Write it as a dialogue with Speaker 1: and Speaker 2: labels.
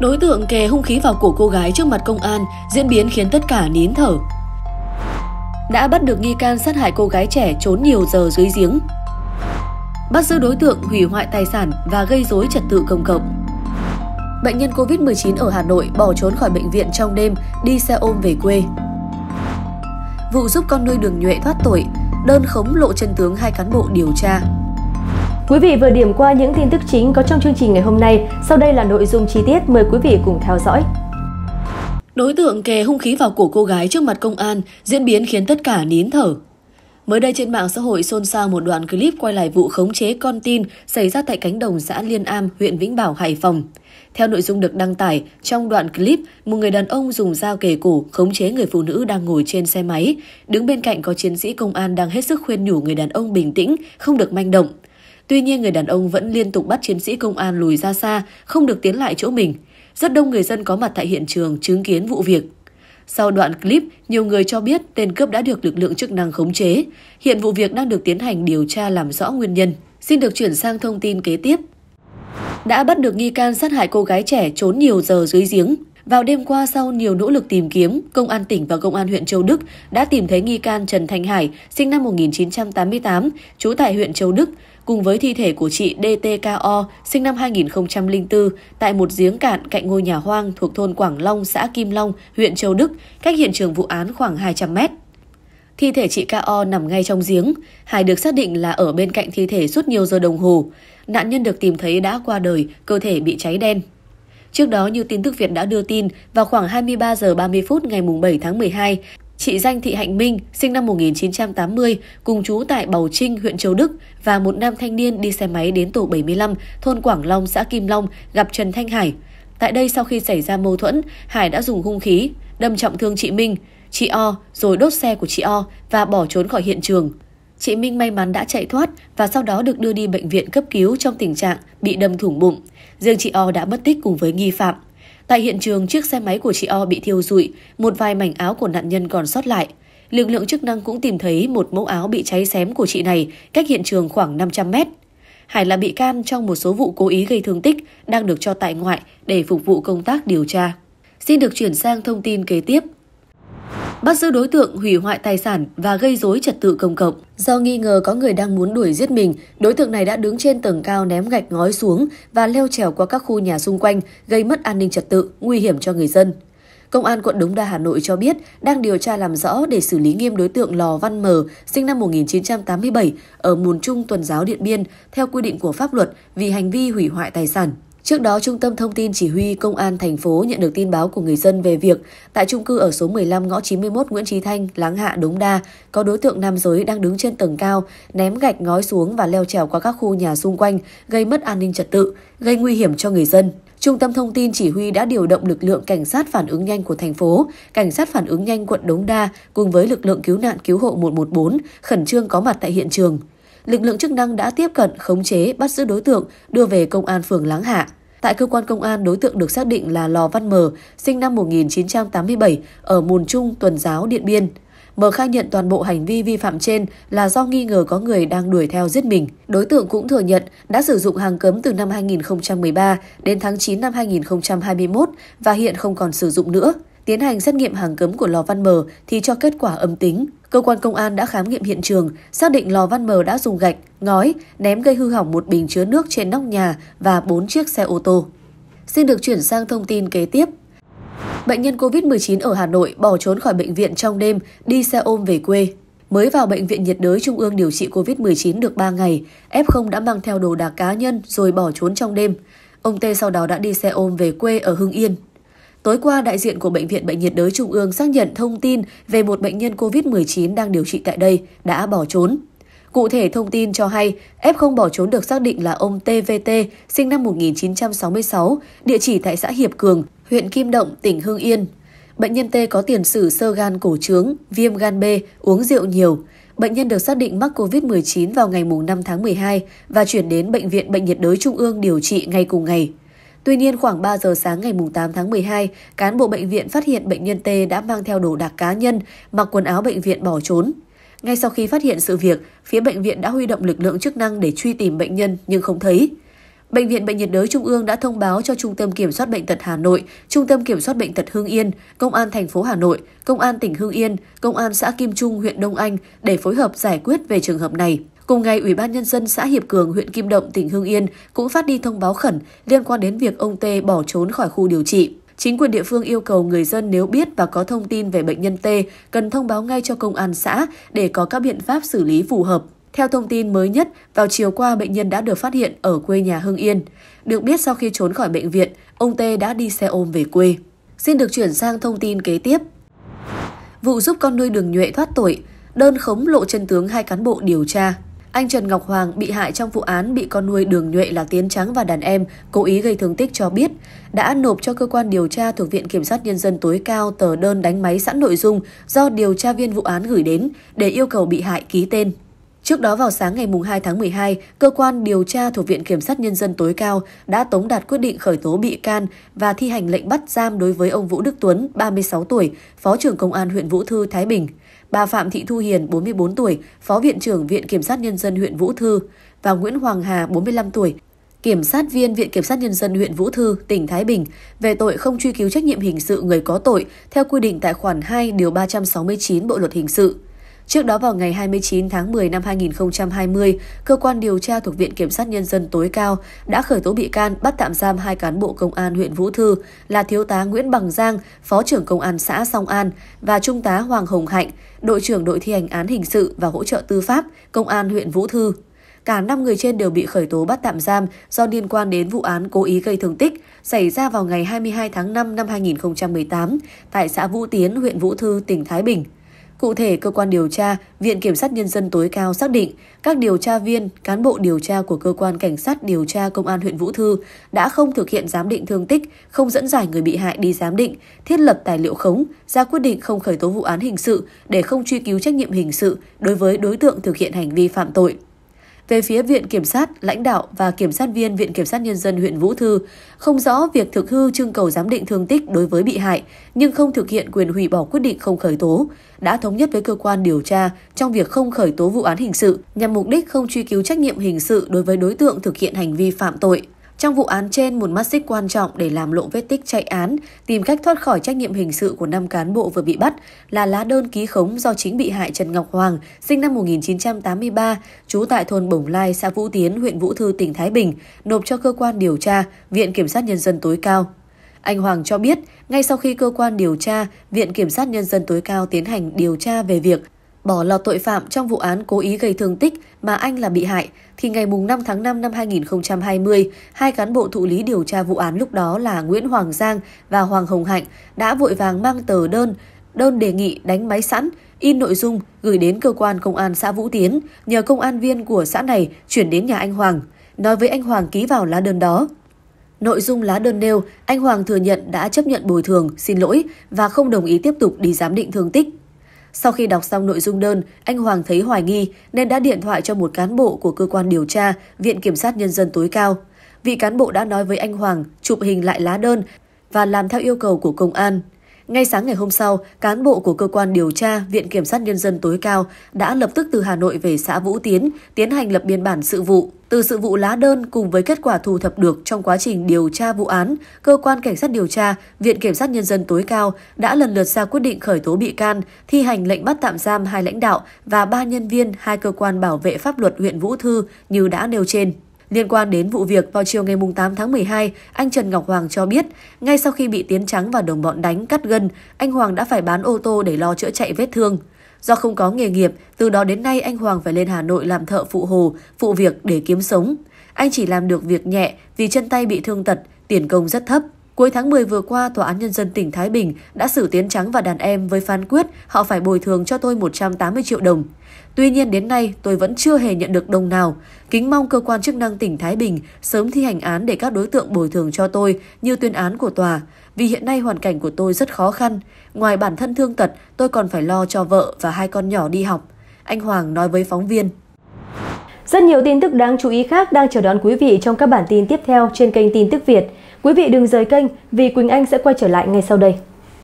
Speaker 1: Đối tượng kề hung khí vào cổ cô gái trước mặt công an, diễn biến khiến tất cả nín thở. Đã bắt được nghi can sát hại cô gái trẻ trốn nhiều giờ dưới giếng. Bắt giữ đối tượng hủy hoại tài sản và gây rối trật tự công cộng. Bệnh nhân Covid-19 ở Hà Nội bỏ trốn khỏi bệnh viện trong đêm, đi xe ôm về quê. Vụ giúp con nuôi đường nhuệ thoát tội, đơn khống lộ chân tướng hai cán bộ điều tra. Quý vị vừa điểm qua những tin tức chính có trong chương trình ngày hôm nay, sau đây là nội dung chi tiết mời quý vị cùng theo dõi. Đối tượng kề hung khí vào cổ cô gái trước mặt công an, diễn biến khiến tất cả nín thở. Mới đây trên mạng xã hội xôn xao một đoạn clip quay lại vụ khống chế con tin xảy ra tại cánh đồng xã Liên Am, huyện Vĩnh Bảo, Hải Phòng. Theo nội dung được đăng tải, trong đoạn clip, một người đàn ông dùng dao kề cổ khống chế người phụ nữ đang ngồi trên xe máy. Đứng bên cạnh có chiến sĩ công an đang hết sức khuyên nhủ người đàn ông bình tĩnh, không được manh động. Tuy nhiên người đàn ông vẫn liên tục bắt chiến sĩ công an lùi ra xa, không được tiến lại chỗ mình. Rất đông người dân có mặt tại hiện trường chứng kiến vụ việc. Sau đoạn clip, nhiều người cho biết tên cướp đã được lực lượng chức năng khống chế. Hiện vụ việc đang được tiến hành điều tra làm rõ nguyên nhân. Xin được chuyển sang thông tin kế tiếp. Đã bắt được nghi can sát hại cô gái trẻ trốn nhiều giờ dưới giếng. Vào đêm qua sau nhiều nỗ lực tìm kiếm, Công an tỉnh và Công an huyện Châu Đức đã tìm thấy nghi can Trần Thanh Hải, sinh năm 1988, trú tại huyện Châu Đức cùng với thi thể của chị DTKO sinh năm 2004 tại một giếng cạn cạnh ngôi nhà hoang thuộc thôn Quảng Long, xã Kim Long, huyện Châu Đức, cách hiện trường vụ án khoảng 200 mét. Thi thể chị KO nằm ngay trong giếng, Hải được xác định là ở bên cạnh thi thể suốt nhiều giờ đồng hồ. Nạn nhân được tìm thấy đã qua đời, cơ thể bị cháy đen. Trước đó như tin tức Việt đã đưa tin, vào khoảng 23 giờ 30 phút ngày 7 tháng 12, chị Danh Thị Hạnh Minh, sinh năm 1980, cùng chú tại Bầu Trinh, huyện Châu Đức và một nam thanh niên đi xe máy đến tổ 75, thôn Quảng Long, xã Kim Long gặp Trần Thanh Hải. Tại đây sau khi xảy ra mâu thuẫn, Hải đã dùng hung khí đâm trọng thương chị Minh, chị O rồi đốt xe của chị O và bỏ trốn khỏi hiện trường. Chị Minh may mắn đã chạy thoát và sau đó được đưa đi bệnh viện cấp cứu trong tình trạng bị đâm thủng bụng. Riêng chị O đã mất tích cùng với nghi phạm. Tại hiện trường, chiếc xe máy của chị O bị thiêu rụi, một vài mảnh áo của nạn nhân còn sót lại. Lực lượng chức năng cũng tìm thấy một mẫu áo bị cháy xém của chị này cách hiện trường khoảng 500 mét. Hải là bị can trong một số vụ cố ý gây thương tích đang được cho tại ngoại để phục vụ công tác điều tra. Xin được chuyển sang thông tin kế tiếp bắt giữ đối tượng hủy hoại tài sản và gây dối trật tự công cộng. Do nghi ngờ có người đang muốn đuổi giết mình, đối tượng này đã đứng trên tầng cao ném gạch ngói xuống và leo trèo qua các khu nhà xung quanh, gây mất an ninh trật tự, nguy hiểm cho người dân. Công an quận Đống Đa Hà Nội cho biết đang điều tra làm rõ để xử lý nghiêm đối tượng Lò Văn Mờ, sinh năm 1987, ở Mùn Trung Tuần Giáo Điện Biên, theo quy định của pháp luật vì hành vi hủy hoại tài sản. Trước đó, Trung tâm Thông tin Chỉ huy Công an thành phố nhận được tin báo của người dân về việc tại trung cư ở số 15 ngõ 91 Nguyễn Trí Thanh, Láng Hạ, Đống Đa, có đối tượng nam giới đang đứng trên tầng cao, ném gạch ngói xuống và leo trèo qua các khu nhà xung quanh, gây mất an ninh trật tự, gây nguy hiểm cho người dân. Trung tâm thông tin chỉ huy đã điều động lực lượng cảnh sát phản ứng nhanh của thành phố, cảnh sát phản ứng nhanh quận Đống Đa cùng với lực lượng cứu nạn cứu hộ 114 khẩn trương có mặt tại hiện trường lực lượng chức năng đã tiếp cận, khống chế, bắt giữ đối tượng, đưa về công an phường Láng Hạ. Tại cơ quan công an, đối tượng được xác định là Lò Văn Mờ, sinh năm 1987, ở Mùn Trung, Tuần Giáo, Điện Biên. Mờ khai nhận toàn bộ hành vi vi phạm trên là do nghi ngờ có người đang đuổi theo giết mình. Đối tượng cũng thừa nhận đã sử dụng hàng cấm từ năm 2013 đến tháng 9 năm 2021 và hiện không còn sử dụng nữa. Tiến hành xét nghiệm hàng cấm của Lò Văn Mờ thì cho kết quả âm tính. Cơ quan công an đã khám nghiệm hiện trường, xác định Lò Văn Mờ đã dùng gạch, ngói, ném gây hư hỏng một bình chứa nước trên nóc nhà và bốn chiếc xe ô tô. Xin được chuyển sang thông tin kế tiếp. Bệnh nhân COVID-19 ở Hà Nội bỏ trốn khỏi bệnh viện trong đêm, đi xe ôm về quê. Mới vào Bệnh viện nhiệt đới Trung ương điều trị COVID-19 được 3 ngày, F0 đã mang theo đồ đạc cá nhân rồi bỏ trốn trong đêm. Ông T sau đó đã đi xe ôm về quê ở Hưng Yên. Tối qua, đại diện của Bệnh viện Bệnh nhiệt đới Trung ương xác nhận thông tin về một bệnh nhân COVID-19 đang điều trị tại đây đã bỏ trốn. Cụ thể thông tin cho hay, F0 bỏ trốn được xác định là ông TVT, sinh năm 1966, địa chỉ tại xã Hiệp Cường, huyện Kim Động, tỉnh Hưng Yên. Bệnh nhân T có tiền sử sơ gan cổ trướng, viêm gan B, uống rượu nhiều. Bệnh nhân được xác định mắc COVID-19 vào ngày 5 tháng 12 và chuyển đến Bệnh viện Bệnh nhiệt đới Trung ương điều trị ngay cùng ngày. Tuy nhiên khoảng 3 giờ sáng ngày 8 tháng 12, cán bộ bệnh viện phát hiện bệnh nhân T đã mang theo đồ đạc cá nhân, mặc quần áo bệnh viện bỏ trốn. Ngay sau khi phát hiện sự việc, phía bệnh viện đã huy động lực lượng chức năng để truy tìm bệnh nhân nhưng không thấy. Bệnh viện Bệnh nhiệt đới Trung ương đã thông báo cho Trung tâm Kiểm soát Bệnh tật Hà Nội, Trung tâm Kiểm soát Bệnh tật Hưng Yên, Công an thành phố Hà Nội, Công an tỉnh Hưng Yên, Công an xã Kim Trung, huyện Đông Anh để phối hợp giải quyết về trường hợp này. Cùng ngày, Ủy ban Nhân dân xã Hiệp Cường, huyện Kim Động, tỉnh Hưng Yên cũng phát đi thông báo khẩn liên quan đến việc ông Tê bỏ trốn khỏi khu điều trị. Chính quyền địa phương yêu cầu người dân nếu biết và có thông tin về bệnh nhân T cần thông báo ngay cho công an xã để có các biện pháp xử lý phù hợp. Theo thông tin mới nhất, vào chiều qua bệnh nhân đã được phát hiện ở quê nhà Hưng Yên. Được biết sau khi trốn khỏi bệnh viện, ông Tê đã đi xe ôm về quê. Xin được chuyển sang thông tin kế tiếp. Vụ giúp con nuôi đường nhuệ thoát tội, đơn khống lộ chân tướng hai cán bộ điều tra. Anh Trần Ngọc Hoàng bị hại trong vụ án bị con nuôi đường nhuệ là Tiến Trắng và đàn em cố ý gây thương tích cho biết đã nộp cho cơ quan điều tra thuộc Viện Kiểm sát Nhân dân tối cao tờ đơn đánh máy sẵn nội dung do điều tra viên vụ án gửi đến để yêu cầu bị hại ký tên. Trước đó vào sáng ngày 2 tháng 12, cơ quan điều tra thuộc Viện Kiểm sát Nhân dân tối cao đã tống đạt quyết định khởi tố bị can và thi hành lệnh bắt giam đối với ông Vũ Đức Tuấn, 36 tuổi, Phó trưởng Công an huyện Vũ Thư, Thái Bình, bà Phạm Thị Thu Hiền, 44 tuổi, Phó Viện trưởng Viện Kiểm sát Nhân dân huyện Vũ Thư và Nguyễn Hoàng Hà, 45 tuổi, Kiểm sát viên Viện Kiểm sát Nhân dân huyện Vũ Thư, tỉnh Thái Bình về tội không truy cứu trách nhiệm hình sự người có tội theo quy định tại khoản 2 điều 369 Bộ Luật Hình sự. Trước đó vào ngày 29 tháng 10 năm 2020, cơ quan điều tra thuộc Viện Kiểm sát Nhân dân tối cao đã khởi tố bị can bắt tạm giam hai cán bộ công an huyện Vũ Thư là Thiếu tá Nguyễn Bằng Giang, Phó trưởng Công an xã Song An và Trung tá Hoàng Hồng Hạnh, đội trưởng đội thi hành án hình sự và hỗ trợ tư pháp, Công an huyện Vũ Thư. Cả 5 người trên đều bị khởi tố bắt tạm giam do liên quan đến vụ án cố ý gây thương tích xảy ra vào ngày 22 tháng 5 năm 2018 tại xã Vũ Tiến, huyện Vũ Thư, tỉnh Thái Bình. Cụ thể, cơ quan điều tra, Viện Kiểm sát Nhân dân tối cao xác định các điều tra viên, cán bộ điều tra của cơ quan cảnh sát điều tra Công an huyện Vũ Thư đã không thực hiện giám định thương tích, không dẫn giải người bị hại đi giám định, thiết lập tài liệu khống, ra quyết định không khởi tố vụ án hình sự để không truy cứu trách nhiệm hình sự đối với đối tượng thực hiện hành vi phạm tội. Về phía Viện Kiểm sát, lãnh đạo và Kiểm sát viên Viện Kiểm sát Nhân dân huyện Vũ Thư không rõ việc thực hư trưng cầu giám định thương tích đối với bị hại nhưng không thực hiện quyền hủy bỏ quyết định không khởi tố, đã thống nhất với cơ quan điều tra trong việc không khởi tố vụ án hình sự nhằm mục đích không truy cứu trách nhiệm hình sự đối với đối tượng thực hiện hành vi phạm tội. Trong vụ án trên, một mắt xích quan trọng để làm lộ vết tích chạy án, tìm cách thoát khỏi trách nhiệm hình sự của năm cán bộ vừa bị bắt là lá đơn ký khống do chính bị hại Trần Ngọc Hoàng, sinh năm 1983, trú tại thôn Bổng Lai, xã Vũ Tiến, huyện Vũ Thư, tỉnh Thái Bình, nộp cho cơ quan điều tra, Viện Kiểm sát Nhân dân tối cao. Anh Hoàng cho biết, ngay sau khi cơ quan điều tra, Viện Kiểm sát Nhân dân tối cao tiến hành điều tra về việc bỏ lọt tội phạm trong vụ án cố ý gây thương tích mà anh là bị hại, thì ngày 5 tháng 5 năm 2020, hai cán bộ thụ lý điều tra vụ án lúc đó là Nguyễn Hoàng Giang và Hoàng Hồng Hạnh đã vội vàng mang tờ đơn, đơn đề nghị đánh máy sẵn, in nội dung gửi đến cơ quan công an xã Vũ Tiến, nhờ công an viên của xã này chuyển đến nhà anh Hoàng, nói với anh Hoàng ký vào lá đơn đó. Nội dung lá đơn nêu, anh Hoàng thừa nhận đã chấp nhận bồi thường, xin lỗi và không đồng ý tiếp tục đi giám định thương tích. Sau khi đọc xong nội dung đơn, anh Hoàng thấy hoài nghi nên đã điện thoại cho một cán bộ của cơ quan điều tra, Viện Kiểm sát Nhân dân tối cao. Vị cán bộ đã nói với anh Hoàng chụp hình lại lá đơn và làm theo yêu cầu của công an. Ngay sáng ngày hôm sau, cán bộ của cơ quan điều tra Viện Kiểm sát Nhân dân tối cao đã lập tức từ Hà Nội về xã Vũ Tiến tiến hành lập biên bản sự vụ. Từ sự vụ lá đơn cùng với kết quả thu thập được trong quá trình điều tra vụ án, cơ quan cảnh sát điều tra Viện Kiểm sát Nhân dân tối cao đã lần lượt ra quyết định khởi tố bị can, thi hành lệnh bắt tạm giam hai lãnh đạo và ba nhân viên hai cơ quan bảo vệ pháp luật huyện Vũ Thư như đã nêu trên. Liên quan đến vụ việc, vào chiều ngày 8 tháng 12, anh Trần Ngọc Hoàng cho biết, ngay sau khi bị Tiến Trắng và đồng bọn đánh cắt gân, anh Hoàng đã phải bán ô tô để lo chữa chạy vết thương. Do không có nghề nghiệp, từ đó đến nay anh Hoàng phải lên Hà Nội làm thợ phụ hồ, phụ việc để kiếm sống. Anh chỉ làm được việc nhẹ vì chân tay bị thương tật, tiền công rất thấp. Cuối tháng 10 vừa qua, Tòa án Nhân dân tỉnh Thái Bình đã xử Tiến Trắng và đàn em với phán quyết họ phải bồi thường cho tôi 180 triệu đồng. Tuy nhiên đến nay tôi vẫn chưa hề nhận được đồng nào. Kính mong cơ quan chức năng tỉnh Thái Bình sớm thi hành án để các đối tượng bồi thường cho tôi như tuyên án của tòa. Vì hiện nay hoàn cảnh của tôi rất khó khăn. Ngoài bản thân thương tật, tôi còn phải lo cho vợ và hai con nhỏ đi học. Anh Hoàng nói với phóng viên. Rất nhiều tin tức đáng chú ý khác đang chờ đón quý vị trong các bản tin tiếp theo trên kênh Tin tức Việt. Quý vị đừng rời kênh vì Quỳnh Anh sẽ quay trở lại ngay sau đây.